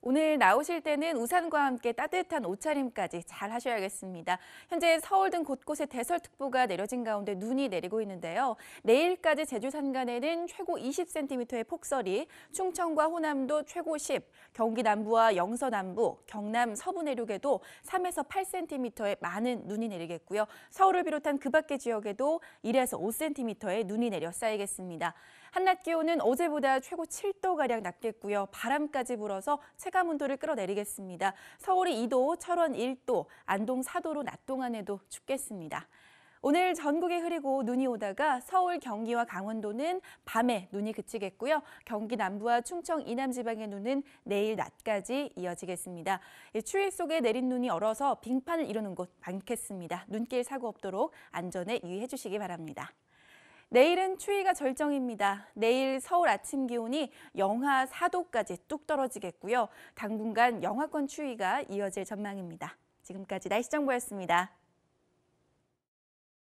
오늘 나오실 때는 우산과 함께 따뜻한 옷차림까지 잘 하셔야겠습니다. 현재 서울 등 곳곳에 대설특보가 내려진 가운데 눈이 내리고 있는데요. 내일까지 제주 산간에는 최고 20cm의 폭설이 충청과 호남도 최고 10, 경기 남부와 영서 남부, 경남 서부 내륙에도 3에서 8cm의 많은 눈이 내리겠고요. 서울을 비롯한 그 밖의 지역에도 1에서 5cm의 눈이 내려 쌓이겠습니다. 한낮 기온은 어제보다 최고 7도가량 낮겠고요. 바람까지 불어서 체감 온도를 끌어내리겠습니다. 서울이 2도, 철원 1도, 안동 4도로 낮 동안에도 춥겠습니다. 오늘 전국에 흐리고 눈이 오다가 서울, 경기와 강원도는 밤에 눈이 그치겠고요. 경기 남부와 충청 이남 지방의 눈은 내일 낮까지 이어지겠습니다. 추위 속에 내린 눈이 얼어서 빙판을 이루는 곳 많겠습니다. 눈길 사고 없도록 안전에 유의해 주시기 바랍니다. 내일은 추위가 절정입니다. 내일 서울 아침 기온이 영하 4도까지 뚝 떨어지겠고요. 당분간 영하권 추위가 이어질 전망입니다. 지금까지 날씨 정보였습니다.